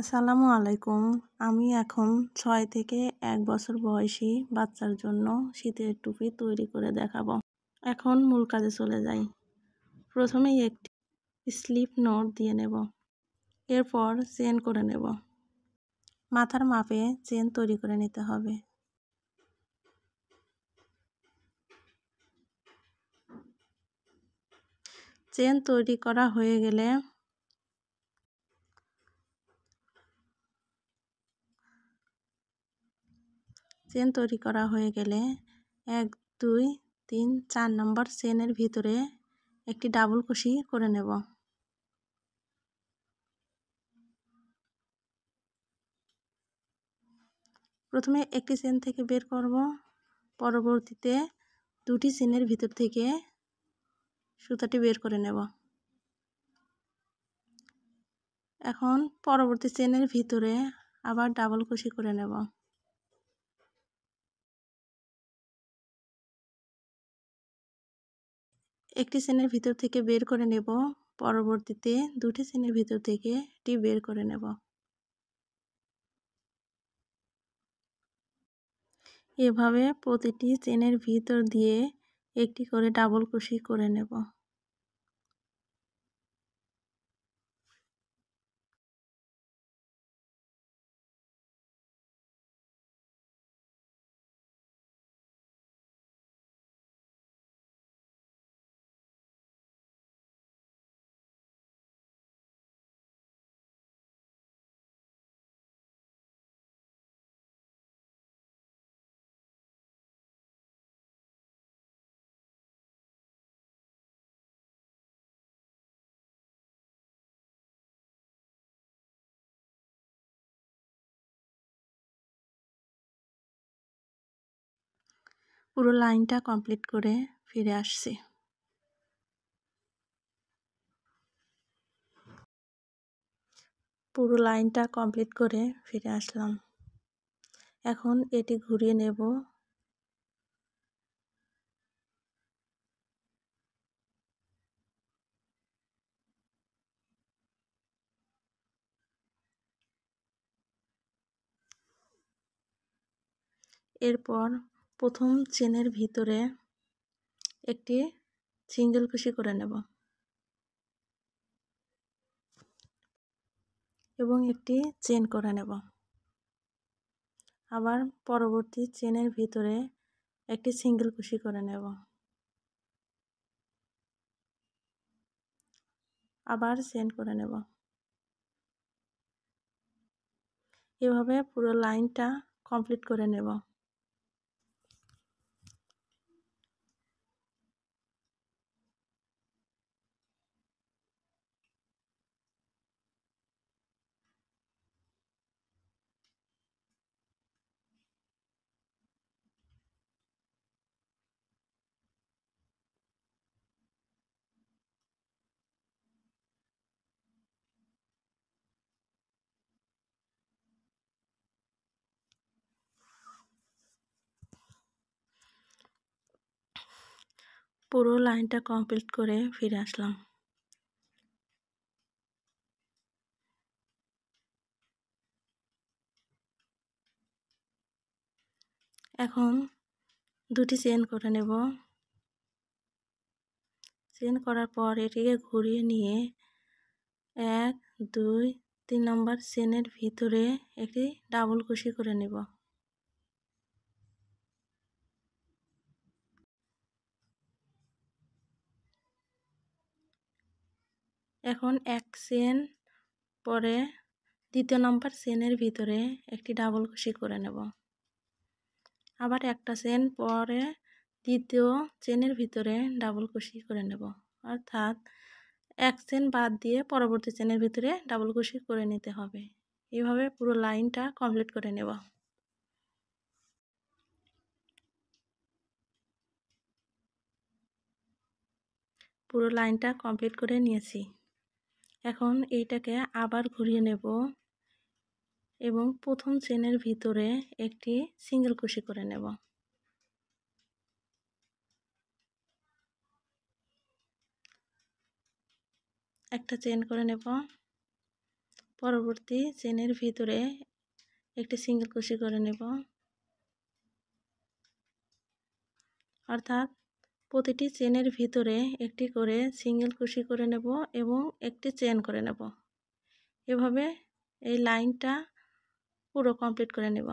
আসসালামু আলাইকুম আমি এখন ছয় থেকে এক বছর বয়সী বাচ্চার জন্য শীতের টুপি তৈরি করে দেখাবো এখন মূল কাজে চলে যাই প্রথমেই একটি স্লিপ নোট দিয়ে নেব এরপর চেন করে নেব মাথার মাপে চেন তৈরি করে নিতে হবে চেন তৈরি করা হয়ে গেলে চেন তৈরি করা হয়ে গেলে এক দুই তিন চার নম্বর চেনের ভিতরে একটি ডাবল কুশি করে নেব প্রথমে একটি চেন থেকে বের করব পরবর্তীতে দুটি চেনের ভিতর থেকে সুতাটি বের করে নেব এখন পরবর্তী চেনের ভিতরে আবার ডাবল কুশি করে নেব একটি শ্রেণীর ভিতর থেকে বের করে নেব পরবর্তীতে দুটি শ্রেণীর ভিতর থেকে টি বের করে নেব এভাবে প্রতিটি চেনের ভিতর দিয়ে একটি করে ডাবল কুশি করে নেব পুরো লাইনটা কমপ্লিট করে ফিরে আসছি পুরো লাইনটা কমপ্লিট করে ফিরে আসলাম এখন এটি ঘুরিয়ে নেব এরপর প্রথম চেনের ভিতরে একটি সিঙ্গেল কুশি করে নেব এবং একটি চেন করে নেব আবার পরবর্তী চেনের ভিতরে একটি সিঙ্গেল কুশি করে নেব আবার চেন করে নেব এভাবে পুরো লাইনটা কমপ্লিট করে নেব পুরো লাইনটা কমপ্লিট করে ফিরে আসলাম এখন দুটি চেন করে নেব চেন করার পর এটিকে ঘুরিয়ে নিয়ে এক দুই তিন নম্বর চেনের ভিতরে একটি ডাবল কুশি করে নেব এখন এক চেন পরে দ্বিতীয় নম্বর চেনের ভিতরে একটি ডাবল খুশি করে নেব আবার একটা চেন পরে দ্বিতীয় চেনের ভিতরে ডাবল খুশি করে নেব অর্থাৎ এক চেন বাদ দিয়ে পরবর্তী চেনের ভিতরে ডাবল খুশি করে নিতে হবে এইভাবে পুরো লাইনটা কমপ্লিট করে নেব পুরো লাইনটা কমপ্লিট করে নিয়েছি এখন এইটাকে আবার ঘুরিয়ে নেব এবং প্রথম চেনের ভিতরে একটি সিঙ্গেল কুশি করে নেব একটা চেন করে নেব পরবর্তী চেনের ভিতরে একটি সিঙ্গেল কুশি করে নেব অর্থাৎ প্রতিটি চেনের ভিতরে একটি করে সিঙ্গেল কুশি করে নেব এবং একটি চেন করে নেব এভাবে এই লাইনটা পুরো কমপ্লিট করে নেব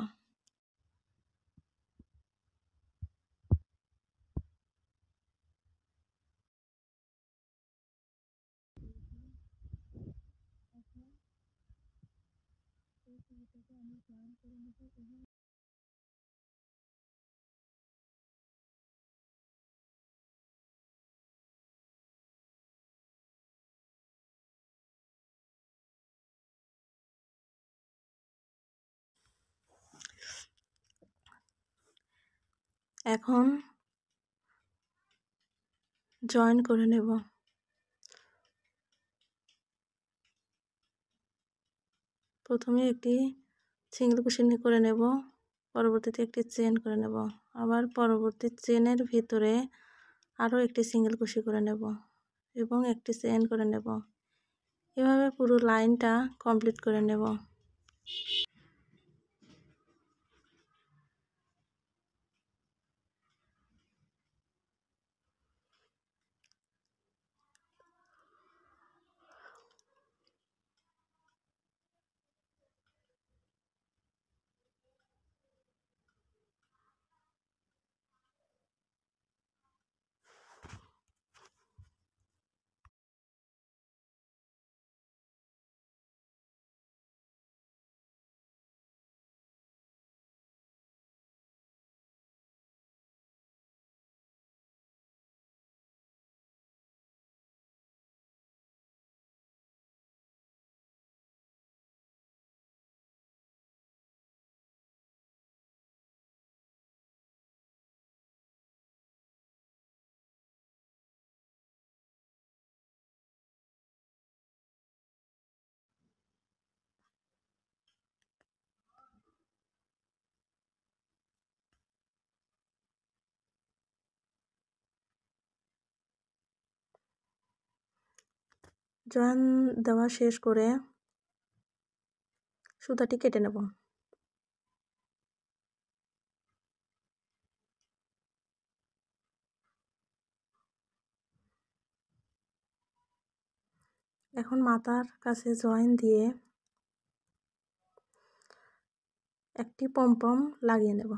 এখন জয়েন করে নেব প্রথমে একটি সিঙ্গেল কুশি করে নেব পরবর্তীতে একটি চেন করে নেব আবার পরবর্তী চেনের ভিতরে আরও একটি সিঙ্গেল কুশি করে নেব এবং একটি চেন করে নেব এভাবে পুরো লাইনটা কমপ্লিট করে নেব জয়েন দেওয়া শেষ করে সুতাটি কেটে নেব এখন মাথার কাছে জয়েন দিয়ে একটি পম্পম লাগিয়ে নেব